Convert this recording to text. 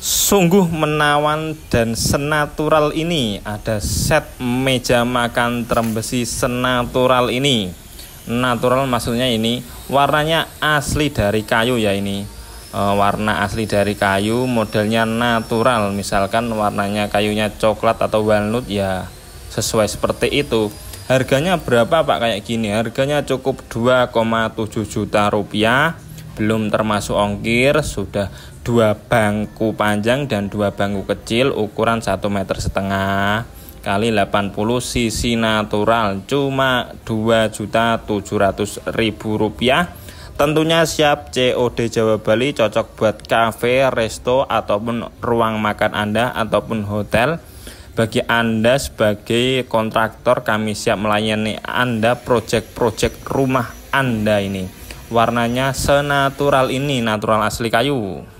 Sungguh menawan dan senatural ini ada set meja makan terembesi senatural ini. Natural maksudnya ini warnanya asli dari kayu ya ini. E, warna asli dari kayu modelnya natural misalkan warnanya kayunya coklat atau walnut ya sesuai seperti itu. Harganya berapa Pak kayak gini? Harganya cukup 2,7 juta rupiah belum termasuk ongkir sudah dua bangku panjang dan dua bangku kecil ukuran satu meter setengah kali 80 sisi natural cuma juta ribu rupiah tentunya siap COD Jawa Bali cocok buat cafe, resto ataupun ruang makan Anda ataupun hotel bagi Anda sebagai kontraktor kami siap melayani Anda proyek-proyek rumah Anda ini warnanya senatural ini natural asli kayu